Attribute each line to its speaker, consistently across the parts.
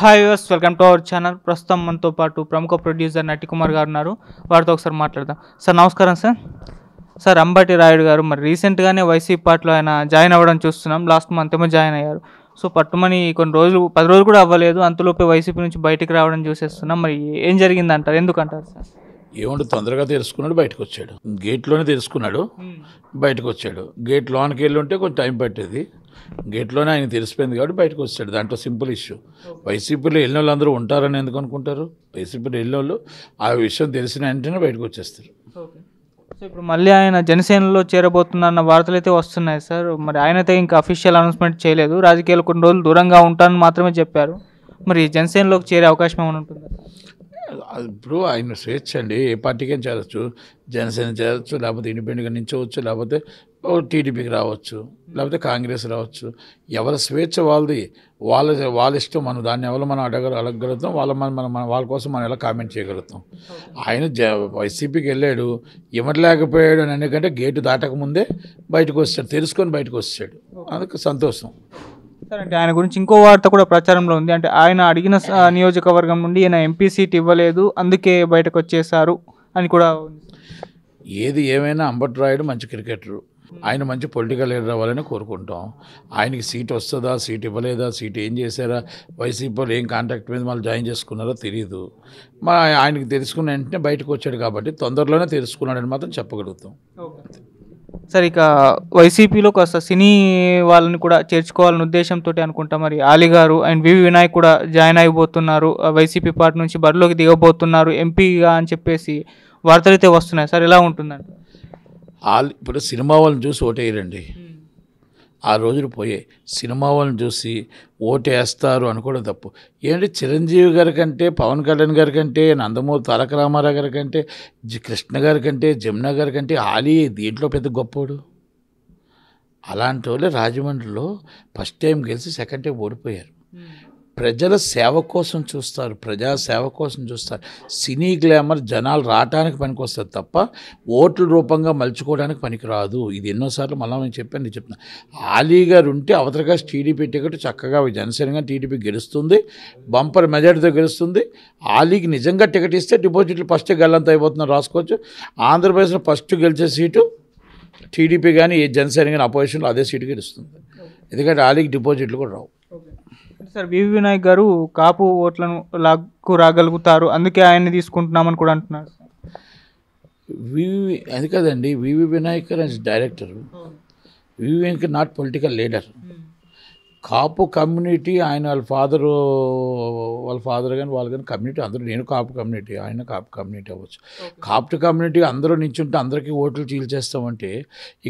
Speaker 1: Hi views welcome to our channel ప్రస్తుతం మనతో పాటు ప్రముఖ ప్రొడ్యూసర్ నటి కుమార్ గారు ఉన్నారు వారితో ఒకసారి మాట్లాడదాం సార్ నమస్కారం సార్ సార్ అంబటి రాయుడు గారు మరి రీసెంట్గానే వైసీపీ పార్టీలో ఆయన జాయిన్ అవ్వడం చూస్తున్నాం లాస్ట్ మంత్ ఏమో జాయిన్ అయ్యారు సో పట్టుమని కొన్ని రోజులు పది రోజులు కూడా అవ్వలేదు అంతలోపే వైసీపీ నుంచి బయటకు రావడం చూసేస్తున్నాం మరి ఏం జరిగింది అంటారు ఎందుకంటారు సార్
Speaker 2: ఏమంటే తొందరగా తెలుసుకున్నాడు బయటకు వచ్చాడు గేట్లోనే తెలుసుకున్నాడు hmm. బయటకు వచ్చాడు గేట్ లోనికి వెళ్ళి ఉంటే కొంచెం టైం పట్టేది గేట్లోనే ఆయన తెలిసిపోయింది కాబట్టి బయటకు వచ్చాడు దాంట్లో సింపుల్ ఇష్యూ వైసీపీలో వెళ్ళిన వాళ్ళు అందరూ ఉంటారని ఎందుకు అనుకుంటారు వైసీపీలో వెళ్ళిన వాళ్ళు ఆ విషయం తెలిసిన వెంటనే బయటకు వచ్చేస్తారు
Speaker 1: సో ఇప్పుడు మళ్ళీ ఆయన జనసేనలో చేరబోతున్న వార్తలు అయితే వస్తున్నాయి సార్ మరి ఆయనతో ఇంకా అఫీషియల్ అనౌన్స్మెంట్ చేయలేదు రాజకీయాలు కొన్ని రోజులు దూరంగా ఉంటానని మాత్రమే చెప్పారు మరి జనసేనలోకి చేరే అవకాశం ఏమైనా ఉంటుందా
Speaker 2: ఇప్పుడు ఆయన స్వేచ్ఛ అండి ఏ పార్టీకి చేరొచ్చు జనసేన చేరొచ్చు లేకపోతే ఇండిపెండెంట్గా నించవచ్చు లేకపోతే టీడీపీకి రావచ్చు లేకపోతే కాంగ్రెస్ రావచ్చు ఎవరి స్వేచ్ఛ వాళ్ళది వాళ్ళ వాళ్ళ ఇష్టం మనం దాన్ని ఎవరు మనం అడగ అడగలుగుతాం వాళ్ళ మనం మనం వాళ్ళ కోసం మనం ఎలా కామెంట్ చేయగలుగుతాం ఆయన జ వైసీపీకి వెళ్ళాడు ఇవ్వలేకపోయాడు అని ఎందుకంటే గేటు దాటకముందే బయటకు వచ్చాడు తెలుసుకొని బయటకు వచ్చాడు అందుకు సంతోషం
Speaker 1: సార్ ఆయన గురించి ఇంకో వార్త కూడా ప్రచారంలో ఉంది అంటే ఆయన అడిగిన నియోజకవర్గం నుండి ఈయన ఎంపీ సీట్ ఇవ్వలేదు అందుకే బయటకు వచ్చేసారు
Speaker 2: అని కూడా ఏది ఏమైనా అంబట్ రాయుడు మంచి క్రికెటరు ఆయన మంచి పొలిటికల్ లీడర్ అవ్వాలని కోరుకుంటాం ఆయనకి సీట్ వస్తుందా సీట్ ఇవ్వలేదా సీట్ ఏం చేశారా వైసీపీలో ఏం కాంటాక్ట్ మీద వాళ్ళు జాయిన్ చేసుకున్నారో తెలియదు మా ఆయనకి తెలుసుకున్న వెంటనే బయటకు వచ్చాడు కాబట్టి తొందరలోనే తెలుసుకున్నాడని మాత్రం చెప్పగలుగుతాం సార్ ఇక వైసీపీలో కాస్త సినీ వాళ్ళని కూడా చేర్చుకోవాలనే
Speaker 1: ఉద్దేశంతో అనుకుంటా మరి ఆలీ గారు అండ్ వివి వినాయక్ కూడా జాయిన్ అయిపోతున్నారు వైసీపీ పార్టీ నుంచి బరిలోకి దిగబోతున్నారు ఎంపీగా అని చెప్పేసి వార్తలు అయితే వస్తున్నాయి సార్ ఎలా ఉంటుందండి
Speaker 2: ఆల్ ఇప్పుడు సినిమా వాళ్ళని చూసి ఓటేయరండి ఆ రోజులు పోయే సినిమా వాళ్ళని చూసి ఓటేస్తారు అనుకోవడం తప్పు ఏంటి చిరంజీవి గారి కంటే పవన్ కళ్యాణ్ గారి కంటే నందమూరి తారక రామారావు గారి కంటే కృష్ణ గారి కంటే జమున గారి కంటే ఆలీ దీంట్లో పెద్ద గొప్పోడు అలాంటి వాళ్ళు రాజమండ్రిలో ఫస్ట్ టైం గెలిచి సెకండ్ టైం ఓడిపోయారు ప్రజల సేవ కోసం చూస్తారు ప్రజా సేవ కోసం చూస్తారు సినీ గ్లామర్ జనాలు రావటానికి పనికొస్తారు తప్ప ఓట్ల రూపంగా మలుచుకోవడానికి పనికిరాదు ఇది ఎన్నోసార్లు మనం నేను చెప్పాను నేను చెప్తున్నా ఆలీ గారు ఉంటే అవతలగా టీడీపీ టికెట్ చక్కగా జనసేనగా టీడీపీ గెలుస్తుంది బంపర్ మెజార్టీతో గెలుస్తుంది ఆలీకి నిజంగా టికెట్ ఇస్తే డిపాజిట్లు ఫస్ట్ గల్లంత అయిపోతున్నారు రాసుకోవచ్చు ఆంధ్రప్రదేశ్లో ఫస్ట్ గెలిచే సీటు టీడీపీ కానీ ఏ జనసేన కానీ అపోజిషన్లో అదే సీటు గెలుస్తుంది ఎందుకంటే ఆలీకి డిపాజిట్లు కూడా రావు
Speaker 1: సార్ వివి వినాయక్ గారు కాపు ఓట్లను లాక్కు రాగలుగుతారు అందుకే ఆయన్ని తీసుకుంటున్నామని కూడా అంటున్నారు
Speaker 2: వివి అది కదండి వివి వినాయకర్ గారు డైరెక్టర్ వివి వెంకర్ not political leader Kapu community ఆయన వాళ్ళ ఫాదరు వాళ్ళ ఫాదర్ కానీ వాళ్ళు కానీ కమ్యూనిటీ అందరూ నేను కాపు కమ్యూనిటీ ఆయన కాపు కమ్యూనిటీ అవ్వచ్చు కాపు కమ్యూనిటీ అందరూ నించుంటే అందరికీ ఓట్లు చీల్చేస్తామంటే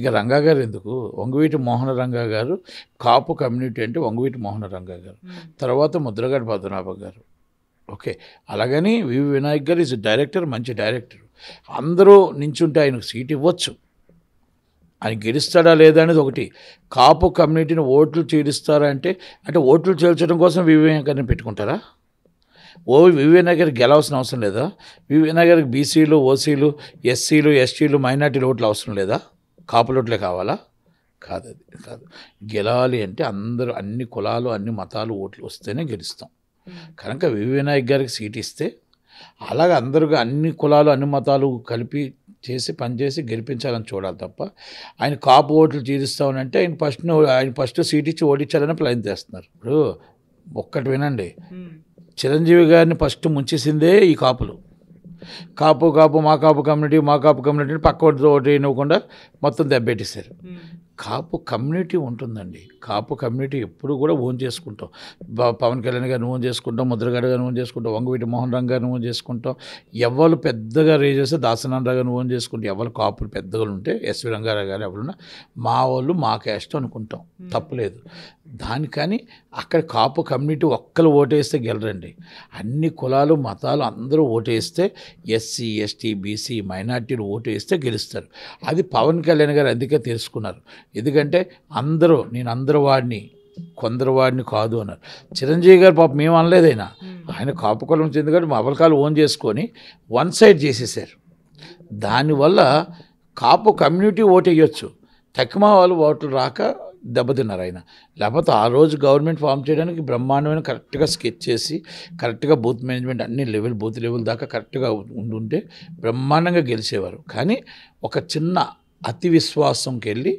Speaker 2: ఇక రంగా గారు ఎందుకు వంగవీటి మోహన రంగా గారు కాపు కమ్యూనిటీ అంటే వంగవీటి మోహన రంగా గారు తర్వాత ముద్రగడ పద్మనాభ గారు ఓకే అలాగని వివి వినాయక్ గారు ఈజ్ డైరెక్టర్ మంచి డైరెక్టర్ అందరూ నించుంటే ఆయనకు సీట్ ఇవ్వచ్చు ఆయన గెలుస్తాడా లేదా అనేది ఒకటి కాపు కమ్యూనిటీని ఓట్లు చీలిస్తారా అంటే అంటే ఓట్లు చేర్చడం కోసం వివేకాన్ని పెట్టుకుంటారా ఓ వివేనగర్ గెలవలసిన అవసరం లేదా వివేనగర్ బీసీలు ఓసీలు ఎస్సీలు ఎస్టీలు మైనార్టీలు ఓట్లు అవసరం లేదా కాపులు ఓట్లే కావాలా కాదు అది కాదు గెలాలి అంటే అందరూ అన్ని కులాలు అన్ని మతాలు ఓట్లు వస్తేనే గెలుస్తాం కనుక వివేనాయక్ గారికి సీట్ ఇస్తే అలాగే అందరూ అన్ని కులాలు అన్ని మతాలు కలిపి చేసి పనిచేసి గెలిపించాలని చూడాలి తప్ప ఆయన కాపు ఓట్లు చీరుస్తామనంటే ఆయన ఫస్ట్ ఆయన ఫస్ట్ సీట్ ఇచ్చి ఓడించాలని ప్లాన్ చేస్తున్నారు ఇప్పుడు ఒక్కటి వినండి చిరంజీవి గారిని ఫస్ట్ ముంచేసిందే ఈ కాపులు కాపు కాపు మా కాపు కమ్యూనిటీ మా కాపు కమ్యూనిటీ పక్క ఒకటి ఇవ్వకుండా మొత్తం దెబ్బెట్టేశారు కాపు కమ్యూనిటీ ఉంటుందండి కాపు కమ్యూనిటీ ఎప్పుడు కూడా ఓన్ చేసుకుంటాం పవన్ కళ్యాణ్ గారిని ఓన్ చేసుకుంటాం ముద్రగారి గారిని ఓన్ చేసుకుంటాం వంగవీటి మోహన్ రామ్ గారిని ఓన్ చేసుకుంటాం ఎవరు పెద్దగా రేజ్ చేస్తే దాసనారాయణ గారిని ఓన్ చేసుకుంటాం ఎవరు కాపులు పెద్దగా ఉంటే ఎస్వి రంగారావు గారు ఎవరున్నా మా వాళ్ళు మా క్యాస్ట్ అనుకుంటాం తప్పలేదు దాని కానీ అక్కడ కాపు కమ్యూనిటీ ఒక్కరు ఓటేస్తే గెలరండి అన్ని కులాలు మతాలు అందరూ ఓటేస్తే ఎస్సీ ఎస్టీ బీసీ మైనార్టీలు ఓటేస్తే గెలుస్తారు అది పవన్ కళ్యాణ్ గారు అందుకే తెలుసుకున్నారు ఎందుకంటే అందరూ నేను అందరి వాడిని కొందరు వాడిని కాదు అన్నారు చిరంజీవి గారు పాపం మేము అనలేదైనా ఆయన కాపుకొలం కాపు కులం చెంది కాబట్టి మబలకాలు ఓన్ చేసుకొని వన్ సైడ్ చేసేసారు దానివల్ల కాపు కమ్యూనిటీ ఓటు వేయొచ్చు తక్కువ వాళ్ళు ఓట్లు రాక దెబ్బతిన్నారు ఆయన లేకపోతే ఆ రోజు గవర్నమెంట్ ఫామ్ చేయడానికి బ్రహ్మాండమైన కరెక్ట్గా స్కెచ్ చేసి కరెక్ట్గా బూత్ మేనేజ్మెంట్ అన్ని లెవెల్ బూత్ లెవెల్ దాకా కరెక్ట్గా ఉండుంటే బ్రహ్మాండంగా గెలిచేవారు కానీ ఒక చిన్న అతి విశ్వాసంకి వెళ్ళి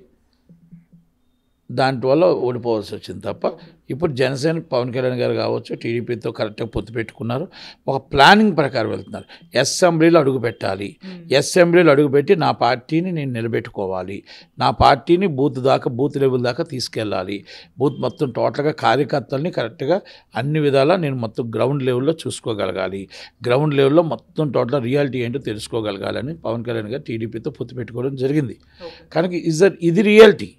Speaker 2: దాంట్లో ఓడిపోవాల్సి వచ్చింది తప్ప ఇప్పుడు జనసేన పవన్ కళ్యాణ్ గారు కావచ్చు టీడీపీతో కరెక్ట్గా పొత్తు పెట్టుకున్నారు ఒక ప్లానింగ్ ప్రకారం వెళ్తున్నారు అసెంబ్లీలో అడుగు పెట్టాలి అసెంబ్లీలో అడుగుపెట్టి నా పార్టీని నేను నిలబెట్టుకోవాలి నా పార్టీని బూత్ దాకా బూత్ లెవెల్ దాకా తీసుకెళ్ళాలి బూత్ మొత్తం టోటల్గా కార్యకర్తల్ని కరెక్ట్గా అన్ని విధాలా నేను మొత్తం గ్రౌండ్ లెవెల్లో చూసుకోగలగాలి గ్రౌండ్ లెవెల్లో మొత్తం టోటల్ రియాలిటీ ఏంటో తెలుసుకోగలగాలని పవన్ కళ్యాణ్ గారు టీడీపీతో పొత్తు పెట్టుకోవడం జరిగింది కనుక ఇజ్ ఇది రియాలిటీ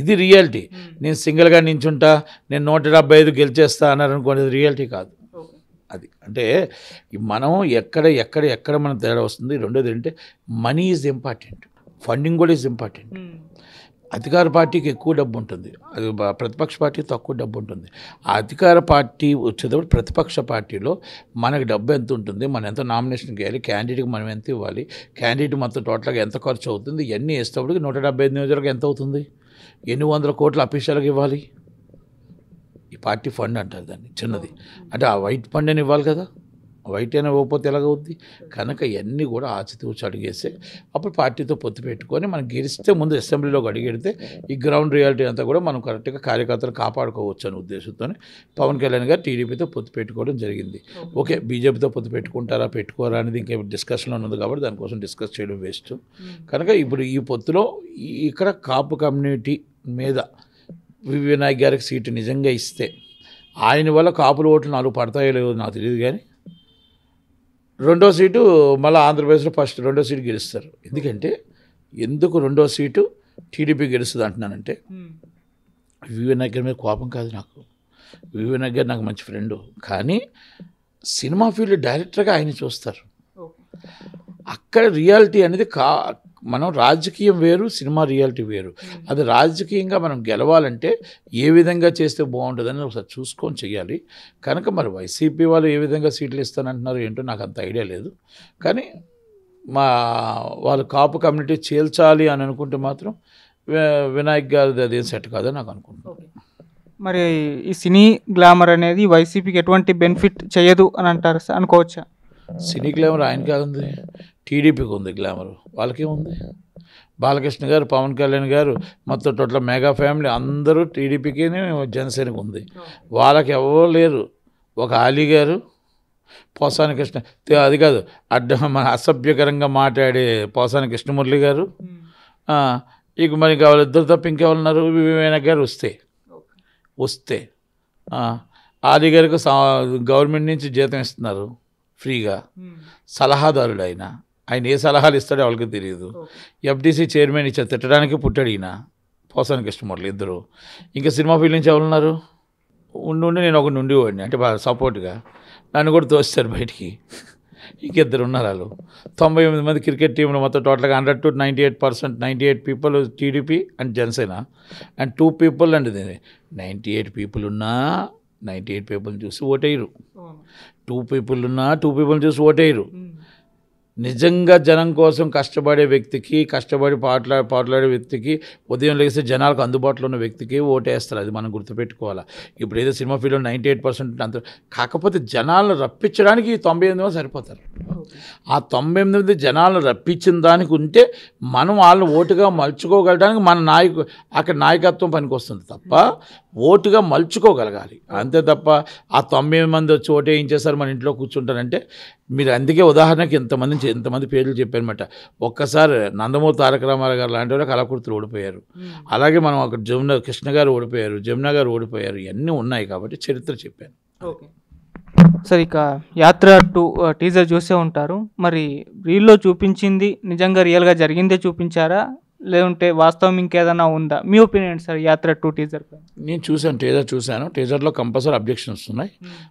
Speaker 2: ఇది రియాలిటీ నేను సింగిల్గా నించుంటా నేను నూట డెబ్బై ఐదు గెలిచేస్తా అన్నారనుకోండి ఇది రియాలిటీ కాదు అది అంటే మనం ఎక్కడ ఎక్కడ ఎక్కడ మనం తేడా వస్తుంది రెండోది ఏంటంటే మనీ ఈజ్ ఇంపార్టెంట్ ఫండింగ్ కూడా ఈజ్ ఇంపార్టెంట్ అధికార పార్టీకి ఎక్కువ డబ్బు ఉంటుంది అది ప్రతిపక్ష పార్టీ తక్కువ డబ్బు ఉంటుంది ఆ అధికార పార్టీ వచ్చేటప్పుడు ప్రతిపక్ష పార్టీలో మనకు డబ్బు ఎంత ఉంటుంది మనం ఎంత నామినేషన్ చేయాలి క్యాండిడేట్కి మనం ఎంత ఇవ్వాలి క్యాండిడేట్ మొత్తం టోటల్గా ఎంత ఖర్చు అవుతుంది ఇవన్నీ వేసేటప్పటికి నూట డెబ్బై ఐదు ఎంత అవుతుంది ఎన్ని వందల కోట్ల అఫీషియల్గా ఇవ్వాలి ఈ పార్టీ ఫండ్ అంటారు దాన్ని చిన్నది అంటే ఆ వైట్ ఫండ్ అని ఇవ్వాలి కదా వైట్ అయినా పోతే ఎలాగవుద్ది కనుక ఇవన్నీ కూడా ఆచితూచి అడిగేస్తే అప్పుడు పార్టీతో పొత్తు పెట్టుకొని మనం గెలిస్తే ముందు అసెంబ్లీలోకి అడిగెడితే ఈ గ్రౌండ్ రియాలిటీ అంతా కూడా మనం కరెక్ట్గా కార్యకర్తలు కాపాడుకోవచ్చు అనే ఉద్దేశంతోనే పవన్ కళ్యాణ్ గారు టీడీపీతో పొత్తు పెట్టుకోవడం జరిగింది ఓకే బీజేపీతో పొత్తు పెట్టుకుంటారా పెట్టుకోరా అనేది ఇంకా డిస్కషన్లో ఉన్నది కాబట్టి దానికోసం డిస్కస్ చేయడం వేస్ట్ కనుక ఇప్పుడు ఈ పొత్తులో ఇక్కడ కాపు కమ్యూనిటీ మీద వినాయక్ గారికి సీటు నిజంగా ఇస్తే ఆయన వల్ల కాపులు ఓట్లు నాలుగు పడతాయో లేదో నాకు తెలియదు కానీ రెండో సీటు మళ్ళీ ఆంధ్రప్రదేశ్లో ఫస్ట్ రెండో సీటు గెలుస్తారు ఎందుకంటే ఎందుకు రెండో సీటు టీడీపీ గెలుస్తుంది అంటున్నానంటే వివి నగర్ మీద కోపం కాదు నాకు వివి నగర్ నాకు మంచి ఫ్రెండు కానీ సినిమా ఫీల్డ్ డైరెక్టర్గా ఆయన చూస్తారు అక్కడ రియాలిటీ అనేది కా మనం రాజకీయం వేరు సినిమా రియాలిటీ వేరు hmm. అది రాజకీయంగా మనం గెలవాలంటే ఏ విధంగా చేస్తే బాగుంటుందని ఒకసారి చూసుకొని చేయాలి కనుక మరి వైసీపీ వాళ్ళు ఏ విధంగా సీట్లు ఇస్తానంటున్నారు ఏంటో నాకు అంత ఐడియా లేదు కానీ మా వాళ్ళు కాపు కమ్యూనిటీ చేల్చాలి అని అనుకుంటే మాత్రం వినాయక్ గారిది అదేం సెట్ కాదని నాకు అనుకుంటున్నాను
Speaker 1: మరి ఈ సినీ గ్లామర్ అనేది వైసీపీకి ఎటువంటి బెనిఫిట్ చేయదు అని అంటారు
Speaker 2: అనుకోవచ్చా సినీ గ్లామర్ ఆయన కాదు టీడీపీకి ఉంది గ్లామర్ వాళ్ళకేముంది బాలకృష్ణ గారు పవన్ కళ్యాణ్ గారు మొత్తం టోటల్ మెగా ఫ్యామిలీ అందరూ టీడీపీకినే జనసేనకు ఉంది వాళ్ళకి ఎవరు లేరు ఒక అలీ గారు పోసాని కృష్ణ అది కాదు అడ్డ మన అసభ్యకరంగా మాట్లాడే పోసాని కృష్ణమురళి గారు ఇక మరి కావాలి ఇద్దరు తప్ప ఇంకెవరున్నారు వివేన గారు వస్తే వస్తే ఆలీ గారికి గవర్నమెంట్ నుంచి జీతం ఇస్తున్నారు ఫ్రీగా సలహాదారుడు ఆయన ఆయన ఏ సలహాలు ఇస్తాడో వాళ్ళకి తెలియదు ఎఫ్డీసీ చైర్మన్ ఇచ్చారు తిట్టడానికి పుట్టడిన ఈయన పోసాని కృష్ణమూర్తి ఇద్దరు ఇంకా సినిమా ఫీల్డ్ నుంచి ఎవరున్నారు ఉండి ఉండి నేను ఒకటి వాడిని అంటే బాగా సపోర్ట్గా నన్ను కూడా తోస్తారు బయటికి ఇంకిద్దరు ఉన్నారు వాళ్ళు తొంభై ఎనిమిది మంది క్రికెట్ టీంలో మొత్తం టోటల్గా hundred two ninety eight percent ninety eight people TDP and Janasena and two people and ninety eight people ఉన్నా నైంటీ ఎయిట్ పీపుల్ని చూసి ఓటేయరు టూ పీపుల్ ఉన్నా టూ పీపుల్ చూసి ఓటేయరు నిజంగా జనం కోసం కష్టపడే వ్యక్తికి కష్టపడి పాటలా పాటలాడే వ్యక్తికి ఉదయం లేస్తే జనాలకు అందుబాటులో ఉన్న వ్యక్తికి ఓటేస్తారు అది మనం గుర్తుపెట్టుకోవాలి ఇప్పుడు ఏదో cinema field ninety eight percent అంత కాకపోతే జనాలను రప్పించడానికి తొంభై ఎనిమిది మంది సరిపోతారు ఆ తొంభై ఎనిమిది జనాలను రప్పించిన దానికి ఉంటే మనం వాళ్ళని ఓటుగా మలుచుకోగలడానికి మన నాయకు అక్కడ నాయకత్వం పనికొస్తుంది తప్ప ఓటుగా మలుచుకోగలగాలి అంతే తప్ప ఆ తొంభై మంది వచ్చి చేస్తారు మన ఇంట్లో కూర్చుంటారంటే మీరు అందుకే ఉదాహరణకి ఇంతమంది ఇంతమంది పేర్లు చెప్పారనమాట ఒక్కసారి నందమూరి తారక రామారావు గారు లాంటి వాళ్ళు కళాకృతులు ఓడిపోయారు అలాగే మనం అక్కడ జమున కృష్ణ గారు ఓడిపోయారు జమున గారు ఓడిపోయారు ఇవన్నీ ఉన్నాయి కాబట్టి చరిత్ర చెప్పాను ఓకే
Speaker 1: సార్ ఇక యాత్ర టూ టీజర్ చూసే ఉంటారు మరి రీల్లో చూపించింది నిజంగా రియల్గా జరిగిందే చూపించారా
Speaker 2: లేదంటే వాస్తవం ఇంకేదైనా ఉందా మీ opinion sir Yatra two teaser నేను చూశాను టీజర్ చూశాను టీజర్లో కంపల్సరీ అబ్జెక్షన్స్ ఉన్నాయి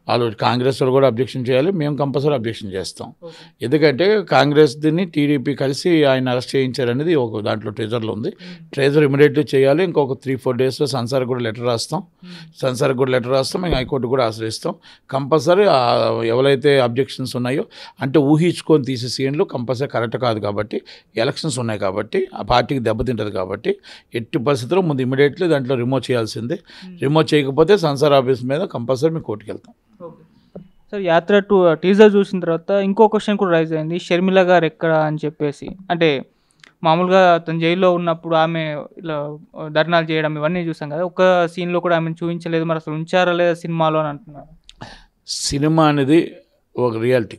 Speaker 2: వాళ్ళు కాంగ్రెస్ వాళ్ళు కూడా అబ్జెక్షన్ చేయాలి మేము కంపల్సరీ అబ్జెక్షన్ చేస్తాం ఎందుకంటే కాంగ్రెస్ దీన్ని టీడీపీ కలిసి ఆయన అరెస్ట్ చేయించారనేది ఒక దాంట్లో టీజర్లో ఉంది hmm. ట్రేజర్ ఇమీడియట్లీ చేయాలి ఇంకొక త్రీ ఫోర్ డేస్ సన్సార్ కూడా లెటర్ రాస్తాం hmm. సెన్సార్కి కూడా లెటర్ రాస్తాం మేము హైకోర్టు కూడా ఆశ్రయిస్తాం కంపల్సరీ ఎవరైతే అబ్జెక్షన్స్ ఉన్నాయో అంటే ఊహించుకొని తీసే సీన్లు కంపల్సరీ కరెక్ట్ కాదు కాబట్టి ఎలక్షన్స్ ఉన్నాయి కాబట్టి ఆ పార్టీకి దెబ్బతింటుంది కాబట్టి ఎట్టి పరిస్థితుల్లో ముందు ఇమీడియట్లీ దాంట్లో రిమూవ్ చేయాల్సిందే రిమూవ్ hmm. చేయకపోతే సంసార్ ఆఫీస్ మీద కంపల్సరీ మీ కోర్టుకి వెళ్తాం
Speaker 1: సార్ యాత్ర టూ టీజర్ చూసిన తర్వాత ఇంకో క్వశ్చన్ కూడా రైజ్ అయింది షర్మిల గారు ఎక్కడ అని చెప్పేసి అంటే మామూలుగా తను జైల్లో ఉన్నప్పుడు ఆమె ఇలా ధర్నాలు చేయడం ఇవన్నీ చూసాం కదా ఒక సీన్లో కూడా ఆమెను చూపించలేదు మరి అసలు ఉంచారా లేదా సినిమాలో అని అంటున్నారు
Speaker 2: సినిమా అనేది ఒక రియాలిటీ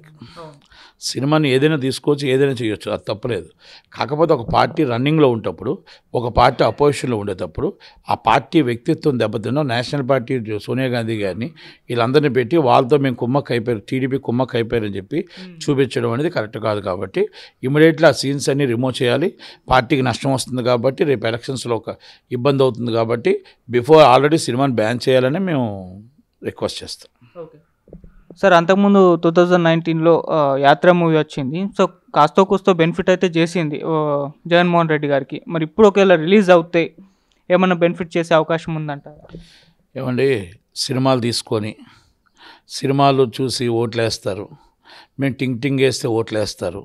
Speaker 2: సినిమాని ఏదైనా తీసుకోవచ్చు ఏదైనా చేయొచ్చు అది తప్పలేదు కాకపోతే ఒక పార్టీ రన్నింగ్లో ఉండేటప్పుడు ఒక పార్టీ అపోజిషన్లో ఉండేటప్పుడు ఆ పార్టీ వ్యక్తిత్వం దెబ్బతిన్న నేషనల్ పార్టీ సోనియా గాంధీ గారిని వీళ్ళందరినీ పెట్టి వాళ్ళతో మేము కుమ్మక్క అయిపోయారు టీడీపీ కుమ్మక్క అయిపోయారని చెప్పి చూపించడం అనేది కరెక్ట్ కాదు కాబట్టి ఇమీడియట్లీ ఆ సీన్స్ అన్ని రిమూవ్ చేయాలి పార్టీకి నష్టం వస్తుంది కాబట్టి రేపు ఎలక్షన్స్లో ఒక ఇబ్బంది అవుతుంది కాబట్టి బిఫోర్ ఆల్రెడీ సినిమాని బ్యాన్ చేయాలని మేము రిక్వెస్ట్ చేస్తాం ఓకే సార్ అంతకుముందు టూ థౌజండ్
Speaker 1: నైన్టీన్లో యాత్ర మూవీ వచ్చింది సో కాస్త కూస్తో బెనిఫిట్ అయితే చేసింది జగన్మోహన్ రెడ్డి గారికి మరి ఇప్పుడు ఒకవేళ రిలీజ్ అవుతే ఏమైనా బెనిఫిట్ చేసే అవకాశం ఉందంట
Speaker 2: ఏమండి సినిమాలు తీసుకొని సినిమాలు చూసి ఓట్లేస్తారు మేము టింగ్ టింగ్ వేస్తే ఓట్లేస్తారు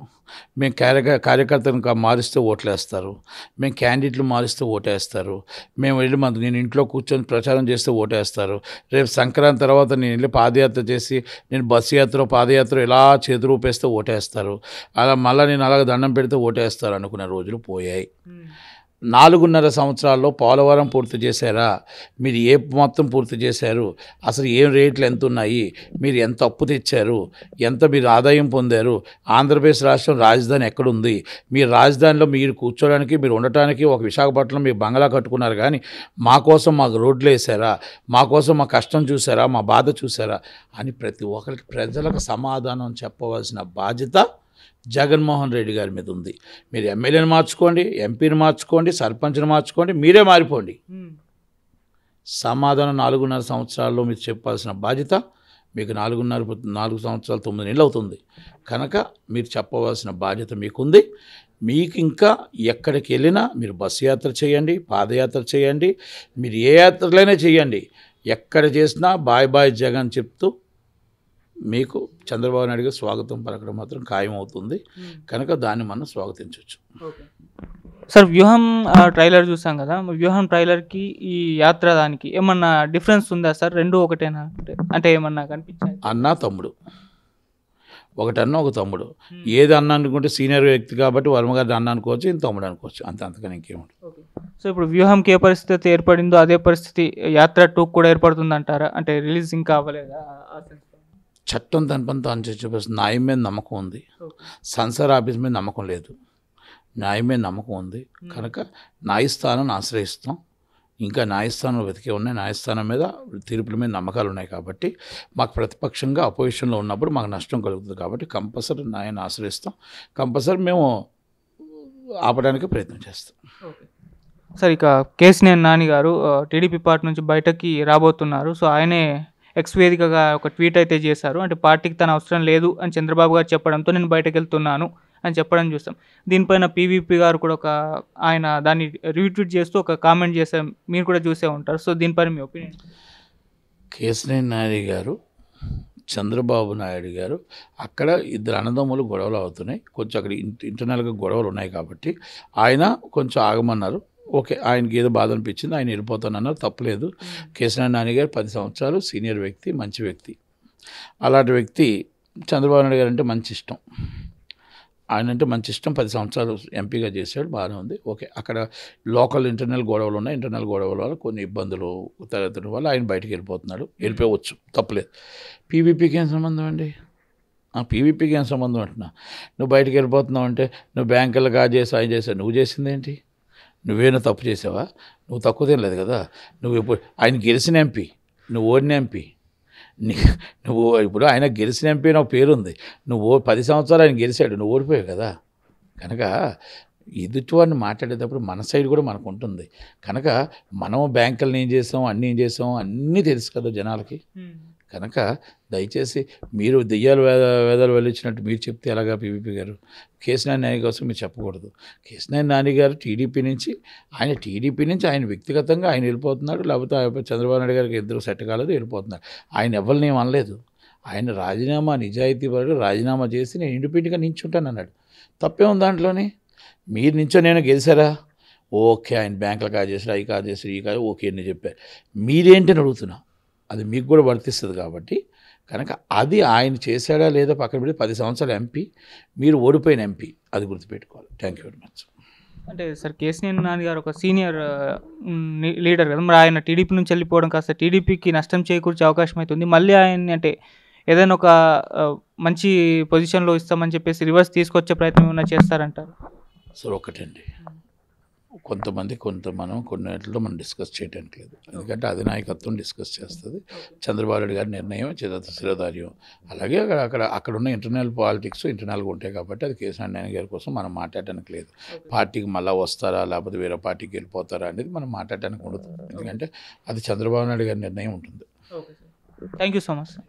Speaker 2: మేము కార్యక కార్యకర్తను మారిస్తే ఓట్లేస్తారు మేము క్యాండిడేట్లు మారిస్తే ఓటేస్తారు మేము వెళ్ళి మంది నేను ఇంట్లో కూర్చొని ప్రచారం చేస్తే ఓటేస్తారు రేపు సంక్రాంతి తర్వాత నేను వెళ్ళి పాదయాత్ర చేసి నేను బస్సు యాత్ర పాదయాత్ర ఇలా చేతి రూపేస్తే ఓటేస్తారు అలా మళ్ళీ నేను అలాగ దండం పెడితే ఓటేస్తారు అనుకునే రోజులు పోయాయి నాలుగున్నర సంవత్సరాల్లో పోలవరం పూర్తి చేశారా మీరు ఏ మొత్తం పూర్తి చేశారు అసలు ఏం రేట్లు ఎంత ఉన్నాయి మీరు ఎంత అప్పు తెచ్చారు ఎంత మీరు ఆదాయం పొందారు ఆంధ్రప్రదేశ్ రాష్ట్రం రాజధాని ఎక్కడుంది మీ రాజధానిలో మీరు కూర్చోడానికి మీరు ఉండటానికి ఒక విశాఖపట్నం మీ బంగ్లా కట్టుకున్నారు కానీ మా కోసం మాకు రోడ్లు వేసారా మా కోసం మా కష్టం చూసారా మా బాధ చూసారా అని ప్రతి ఒక్కరికి ప్రజలకు సమాధానం చెప్పవలసిన బాధ్యత జగన్మోహన్ రెడ్డి గారి మీద ఉంది మీరు ఎమ్మెల్యేని మార్చుకోండి ఎంపీని మార్చుకోండి సర్పంచ్ని మార్చుకోండి మీరే మారిపోండి సమాధానం నాలుగున్నర సంవత్సరాల్లో మీరు చెప్పాల్సిన బాధ్యత మీకు నాలుగున్నర నాలుగు సంవత్సరాలు తొమ్మిది నెలలు అవుతుంది కనుక మీరు చెప్పవలసిన బాధ్యత మీకుంది మీకు ఇంకా ఎక్కడికి వెళ్ళినా మీరు బస్సు యాత్ర చేయండి పాదయాత్ర చేయండి మీరు ఏ యాత్రలైనా చేయండి ఎక్కడ చేసినా బాయ్ బాయ్ జగన్ చెప్తూ మీకు చంద్రబాబు నాయుడుగా స్వాగతం పలకడం మాత్రం ఖాయం అవుతుంది కనుక దాన్ని మనం స్వాగతించవచ్చు
Speaker 1: సార్ వ్యూహం ట్రైలర్ చూసాం కదా వ్యూహం ట్రైలర్కి ఈ యాత్ర దానికి ఏమన్నా డిఫరెన్స్ ఉందా సార్ రెండు ఒకటేనా అంటే ఏమన్నా కనిపించింది
Speaker 2: అన్న తమ్ముడు అన్న ఒక తమ్ముడు ఏది అన్న అనుకుంటే సీనియర్ వ్యక్తి కాబట్టి వర్మగారి అన్న అనుకోవచ్చు ఇంత తమ్ముడు అనుకోవచ్చు అంత అంతగా ఇంకేముంటుంది
Speaker 1: సో ఇప్పుడు వ్యూహంకి ఏ పరిస్థితి ఏర్పడిందో అదే పరిస్థితి యాత్ర టూ
Speaker 2: కూడా ఏర్పడుతుంది అంటారా అంటే రిలీజ్ ఇంకా అవ్వలేదా చట్టం దాని పని తాను చేసేసి న్యాయం మీద నమ్మకం ఉంది సంసార ఆఫీస్ మీద నమ్మకం లేదు న్యాయం మీద నమ్మకం ఉంది కనుక న్యాయస్థానాన్ని ఆశ్రయిస్తాం ఇంకా న్యాయస్థానం వెతికే ఉన్నాయి న్యాయస్థానం మీద తీర్పుల మీద నమ్మకాలు ఉన్నాయి కాబట్టి మాకు ప్రతిపక్షంగా అపోజిషన్లో ఉన్నప్పుడు మాకు నష్టం కలుగుతుంది కాబట్టి కంపల్సరీ న్యాయాన్ని ఆశ్రయిస్తాం కంపల్సరీ మేము ఆపడానికి ప్రయత్నం చేస్తాం
Speaker 1: సార్ ఇక కేసీఆర్ నాని గారు టీడీపీ పార్టీ నుంచి బయటకి రాబోతున్నారు సో ఆయనే ఎక్స్ వేదికగా ఒక ట్వీట్ అయితే చేశారు అంటే పార్టీకి తన అవసరం లేదు అని చంద్రబాబు గారు చెప్పడంతో నేను బయటకు వెళ్తున్నాను అని చెప్పడం చూస్తాం దీనిపైన పీవీపీ గారు కూడా ఒక ఆయన దాన్ని రీట్వీట్ చేస్తూ ఒక కామెంట్ చేసే మీరు కూడా చూసే ఉంటారు సో దీనిపైన మీ ఒపీనియన్
Speaker 2: కేసరి నాయుడు గారు చంద్రబాబు నాయుడు గారు అక్కడ ఇద్దరు అన్నదమ్ములు గొడవలు అవుతున్నాయి కొంచెం అక్కడ ఇంటర్నల్గా గొడవలు ఉన్నాయి కాబట్టి ఆయన కొంచెం ఆగమన్నారు ఓకే ఆయనకి ఏదో బాధ అనిపించింది ఆయన అన్నారు తప్పలేదు కేసీఆర్ నాని గారు పది సంవత్సరాలు సీనియర్ వ్యక్తి మంచి వ్యక్తి అలాంటి వ్యక్తి చంద్రబాబు నాయుడు గారు అంటే మంచి ఇష్టం ఆయన అంటే మంచి ఇష్టం పది సంవత్సరాలు ఎంపీగా చేశాడు బాగానే ఉంది ఓకే అక్కడ లోకల్ ఇంటర్నల్ గొడవలు ఉన్నాయి ఇంటర్నల్ గొడవల వల్ల కొన్ని ఇబ్బందులు తలెత్తడం వల్ల ఆయన బయటకు వెళ్ళిపోతున్నాడు వెళ్ళిపోవచ్చు తప్పలేదు పీవీపీకి ఏం సంబంధం అండి ఆ పీవీపీకి ఏం సంబంధం అంటున్నా నువ్వు బయటకు వెళ్ళిపోతున్నావు అంటే నువ్వు బ్యాంకులకు ఆ చేసి ఆయన చేశావు నువ్వు చేసిందేంటి నువ్వేనా తప్పు చేసావా నువ్వు తక్కువ లేదు కదా నువ్వు ఇప్పుడు ఆయన గెలిచిన ఎంపీ నువ్వు ఓడిన ఎంపీ నువ్వు ఇప్పుడు ఆయన గెలిచిన ఎంపీ నా పేరుంది నువ్వు పది సంవత్సరాలు ఆయన గెలిచాడు నువ్వు ఓడిపోయావు కదా కనుక ఎదుటివారిని మాట్లాడేటప్పుడు మన సైడ్ కూడా మనకు ఉంటుంది కనుక మనం బ్యాంకులను ఏం చేసాం అన్నీ ఏం చేసాం అన్నీ తెలుసు కదా జనాలకి కనుక దయచేసి మీరు దెయ్యాలు వేద వేదాలు వెళ్ళించినట్టు మీరు చెప్తే ఎలాగా పీవీపీ గారు కేశినాని నాని కోసం మీరు చెప్పకూడదు కేశినాని నాని గారు టీడీపీ నుంచి ఆయన టీడీపీ నుంచి ఆయన వ్యక్తిగతంగా ఆయన వెళ్ళిపోతున్నాడు లేకపోతే చంద్రబాబు నాయుడు గారికి ఇద్దరు సెట్ కాలేదు వెళ్ళిపోతున్నాడు ఆయన ఎవరిని అనలేదు ఆయన రాజీనామా నిజాయితీ వరకు రాజీనామా చేసి నేను ఇండిపెండెంట్గా నించుంటాను అన్నాడు తప్పేం దాంట్లోని మీరు నించో నేను గెలిచారా ఓకే ఆయన బ్యాంకులు కాజేసారు అవి కాజేసారు ఈ కాదు ఓకే అని చెప్పారు మీరేంటని అడుగుతున్నా అది మీకు కూడా వర్తిస్తుంది కాబట్టి కనుక అది ఆయన చేశాడా లేదా పక్కన పెట్టి పది సంవత్సరాలు ఎంపీ మీరు ఓడిపోయిన ఎంపీ అది గుర్తుపెట్టుకోవాలి థ్యాంక్ యూ వెరీ మచ్
Speaker 1: అంటే సార్ కేసీఆర్ నాని గారు ఒక సీనియర్ లీడర్ కదా మరి ఆయన టీడీపీ నుంచి వెళ్ళిపోవడం కాస్త టీడీపీకి నష్టం చేకూర్చే అవకాశం అవుతుంది మళ్ళీ ఆయన్ని అంటే ఏదైనా ఒక మంచి పొజిషన్లో ఇస్తామని చెప్పేసి రివర్స్ తీసుకొచ్చే ప్రయత్నం ఏమైనా చేస్తారంటారు
Speaker 2: సార్ ఒకటండి కొంతమంది కొంత మనం కొన్నిట్లో మనం డిస్కస్ చేయడానికి లేదు ఎందుకంటే అధినాయకత్వం డిస్కస్ చేస్తుంది చంద్రబాబు నాయుడు గారి నిర్ణయం చేత శిరధార్యం అలాగే అక్కడ అక్కడ అక్కడ ఉన్న ఇంటర్నల్ పాలిటిక్స్ ఇంటర్నల్గా ఉంటాయి కాబట్టి అది కేసీఆర్ నాయన గారి కోసం మనం మాట్లాడటానికి లేదు పార్టీకి మళ్ళీ వస్తారా లేకపోతే వేరే పార్టీకి వెళ్ళిపోతారా అనేది మనం మాట్లాడటానికి ఉండదు ఎందుకంటే అది చంద్రబాబు నాయుడు గారి నిర్ణయం ఉంటుంది
Speaker 1: థ్యాంక్ యూ సో మచ్